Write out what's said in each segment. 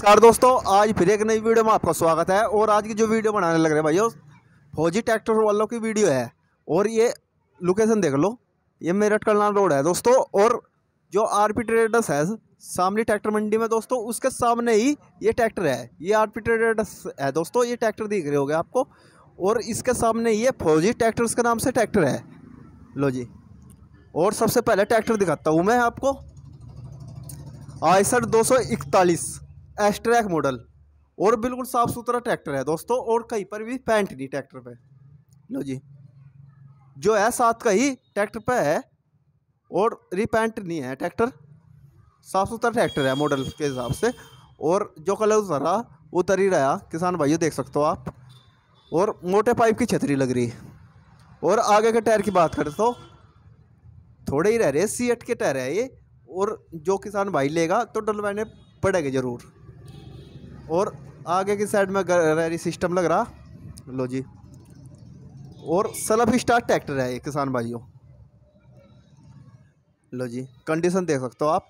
नमस्कार दोस्तों आज फिर एक नई वीडियो में आपका स्वागत है और आज की जो वीडियो बनाने लग रहे हैं भाइयों फौजी ट्रैक्टर वालों की वीडियो है और ये लोकेशन देख लो ये मेरठ कल्याण रोड है दोस्तों और जो आर पी ट्रेडर्स है सामने ट्रैक्टर मंडी में दोस्तों उसके सामने ही ये ट्रैक्टर है ये आर पी ट्रेडर्स है दोस्तों ये ट्रैक्टर दिख रहे गए आपको और इसके सामने ये फौजी ट्रैक्टर्स के नाम से ट्रैक्टर है लो जी और सबसे पहले ट्रैक्टर दिखाता हूँ मैं आपको सर दो सौ इकतालीस एस्ट्रैक मॉडल और बिल्कुल साफ़ सुथरा ट्रैक्टर है दोस्तों और कहीं पर भी पैंट नहीं ट्रैक्टर पे लो जी जो है साथ का ही ट्रैक्टर पे है और रिपेंट नहीं है ट्रैक्टर साफ़ सुथरा ट्रैक्टर है मॉडल के हिसाब से और जो कलर उतरा उतर ही रहा किसान भाइयों देख सकते हो आप और मोटे पाइप की छतरी लग रही और आगे के टायर की बात करें तो थोड़े ही रह रहे सी एट के टायर है ये और जो किसान भाई लेगा तो डलवाने पड़ेगा ज़रूर और आगे की साइड में रैली सिस्टम लग रहा लो जी और सलभ स्टार ट्रैक्टर है ये किसान भाइयों लो जी कंडीशन देख सकते हो आप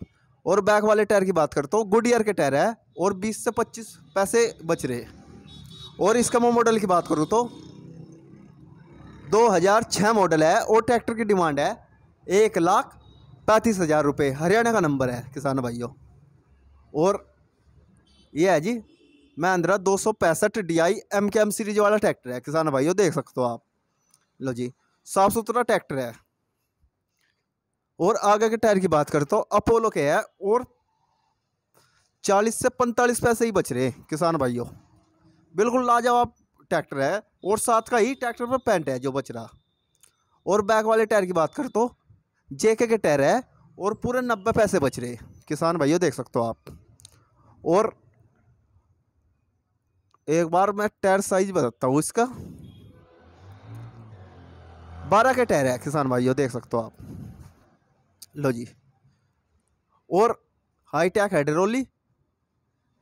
और बैक वाले टायर की बात करता हूँ गुड ईयर के टायर है और 20 से 25 पैसे बच रहे और इसका मैं मॉडल की बात करूँ तो 2006 मॉडल है और ट्रैक्टर की डिमांड है एक लाख पैंतीस हज़ार रुपये हरियाणा का नंबर है किसान भाइयों और ये है जी महिंद्रा दो सौ पैंसठ D I M K M series वाला ट्रैक्टर है किसान भाइयों देख सकते हो आप लो जी साफ़ सुथरा ट्रैक्टर है और आगे के टायर की बात करता तो अपोलो के है और चालीस से पैंतालीस पैसे ही बच रहे हैं किसान भाइयों बिल्कुल लाजवाब ट्रैक्टर है और साथ का ही ट्रैक्टर पर पैंट है जो बच रहा और बैक वाले टायर की बात कर तो जेके के टायर है और पूरे नब्बे पैसे बच रहे किसान भाइयों देख सकते हो आप और एक बार मैं टायर साइज बताता हूँ इसका बारह के टायर है किसान भाइयों देख सकते हो आप लो जी और हाईटेक है डेरोली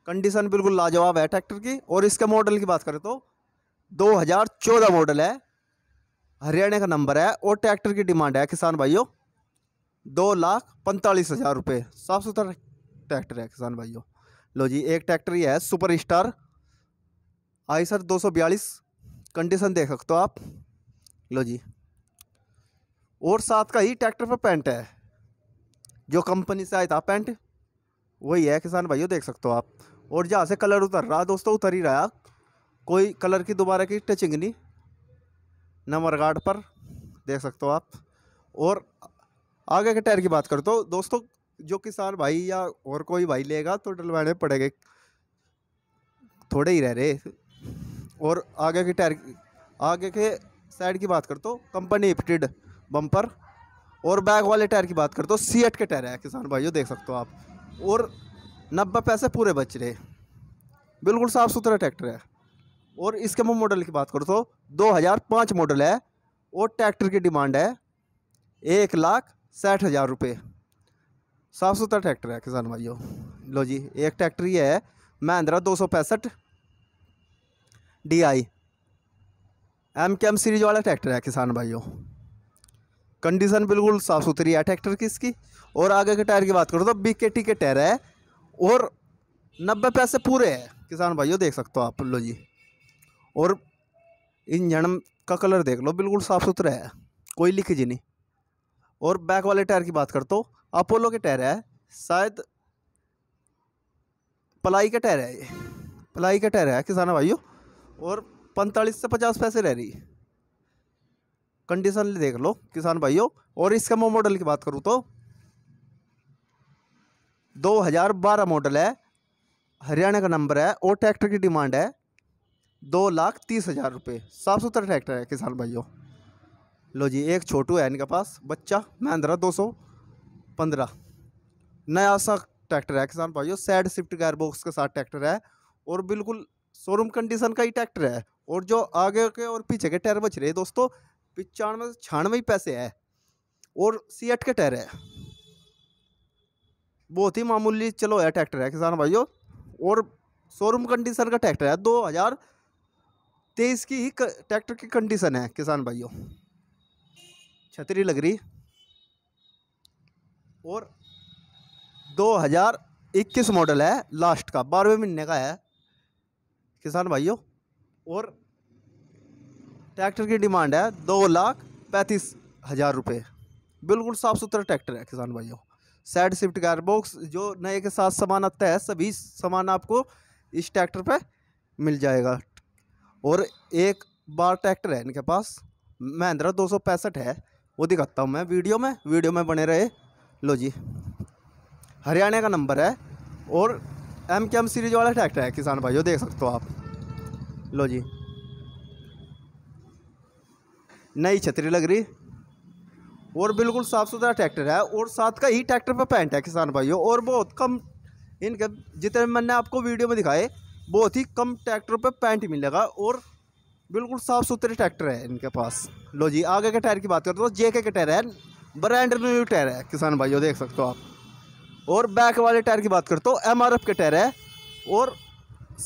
कंडीशन बिल्कुल लाजवाब है ट्रैक्टर की और इसके मॉडल की बात करें तो 2014 मॉडल है हरियाणा का नंबर है और ट्रैक्टर की डिमांड है किसान भाइयों दो लाख पैंतालीस हज़ार रुपये साफ सुथरा ट्रैक्टर है किसान भाइयों लो जी एक ट्रैक्टर ही है सुपर स्टार आई सर दो सौ बयालीस कंडीशन देख सकते हो आप लो जी और साथ का ही ट्रैक्टर पर पेंट है जो कंपनी से आया था पेंट वही है किसान भाइयों देख सकते हो आप और जहाँ से कलर उतर रहा दोस्तों उतर ही रहा कोई कलर की दोबारा की टचिंग नहीं नंबर गार्ड पर देख सकते हो आप और आगे के टायर की बात कर तो दोस्तों जो किसान भाई या और कोई भाई लेगा तो डलवाने पड़ेगा थोड़े ही रह रहे और आगे की टायर आगे के साइड की बात कर तो कंपनी इफ्टिड बम्पर और बैग वाले टायर की बात कर तो सी एट के टायर है किसान भाइयों देख सकते हो आप और नब्बे पैसे पूरे बच रहे बिल्कुल साफ़ सुथरा ट्रैक्टर है और इसके मैं मॉडल की बात करूँ तो 2005 मॉडल है और ट्रैक्टर की डिमांड है एक लाख साठ हज़ार रुपये साफ़ सुथरा ट्रैक्टर है किसान भाइयों लो जी एक ट्रैक्टर ये है महिंद्रा दो सौ पैंसठ D I M K M series वाला ट्रैक्टर है किसान भाइयों कंडीशन बिल्कुल साफ़ सुथरी है ट्रैक्टर की इसकी और आगे के टायर की बात करो तो बी के टी के टायर है और नब्बे पैसे पूरे हैं किसान भाइयों देख सकते हो आप लो जी और इंजन का कलर देख लो बिल्कुल साफ़ सुथरा है कोई जी नहीं और बैक वाले टायर की बात कर तो अपोलो के टायर है शायद पलाई का टायर है ये पलाई का टायर है किसान भाइयों और पैंतालीस से पचास पैसे रह रही है कंडीशन देख लो किसान भाइयों और इसका मैं मॉडल की बात करूँ तो 2012 मॉडल है हरियाणा का नंबर है और ट्रैक्टर की डिमांड है दो लाख तीस हज़ार रुपये साफ सुथरा ट्रैक्टर है किसान भाइयों लो जी एक छोटू है इनके पास बच्चा महिंद्रा दो सौ पंद्रह नया सा ट्रैक्टर है किसान भाइयों सैड शिफ्ट गेयर बॉक्स के साथ ट्रैक्टर है और बिल्कुल शोरूम कंडीशन का ही ट्रैक्टर है और जो आगे के और पीछे के टायर बच रहे दोस्तों पिचानवे छियानवे ही पैसे है और सी एट के टायर है बहुत ही मामूली चलो है ट्रैक्टर है किसान भाइयों और शोरूम कंडीशन का ट्रैक्टर है दो हज़ार तेईस की ही ट्रैक्टर की कंडीशन है किसान भाइयों छतरी लग रही और दो हजार इक्कीस मॉडल है लास्ट का बारहवें महीने का है किसान भाइयों और ट्रैक्टर की डिमांड है दो लाख पैंतीस हज़ार रुपये बिल्कुल साफ सुथरा ट्रैक्टर है किसान भाइयों सैड शिफ्ट कार बॉक्स जो नए के साथ सामान आता है सभी सामान आपको इस ट्रैक्टर पे मिल जाएगा और एक बार ट्रैक्टर है इनके पास महिंद्रा दो है वो दिखाता हूँ मैं वीडियो में वीडियो में बने रहे लो जी हरियाणा का नंबर है और एम के एम सीरीज वाला ट्रैक्टर है किसान भाइयों देख सकते हो आप लो जी नई छतरी लग रही और बिल्कुल साफ़ सुथरा ट्रैक्टर है और साथ का ही ट्रैक्टर पर पैंट है किसान भाइयों और बहुत कम इनके जितने मैंने आपको वीडियो में दिखाए बहुत ही कम ट्रैक्टर पर पैंट मिलेगा और बिल्कुल साफ़ सुथरे ट्रैक्टर है इनके पास लो जी आगे के टायर की बात करते हो तो जे के टायर है ब्रांड न्यू टायर है किसान भाइयों देख सकते हो आप और बैक वाले टायर की बात करता तो एम के टायर है और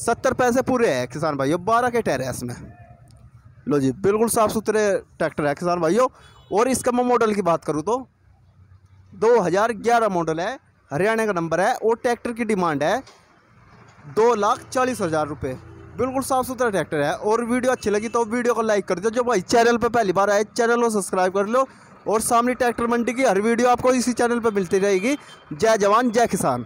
सत्तर पैसे पूरे हैं किसान भाइयों बारह के टायर है इसमें लो जी बिल्कुल साफ़ सुथरे ट्रैक्टर है किसान भाइयों और इसका मैं मॉडल की बात करूँ तो 2011 मॉडल है हरियाणा का नंबर है और ट्रैक्टर की डिमांड है दो लाख चालीस हज़ार रुपये बिल्कुल साफ़ सुथरा ट्रैक्टर है और वीडियो अच्छी लगी तो वीडियो को लाइक कर दो जो भाई चैनल पर पहली बार आए चैनल को सब्सक्राइब कर लो और सामने ट्रैक्टर मंडी की हर वीडियो आपको इसी चैनल पर मिलती रहेगी जय जवान जय किसान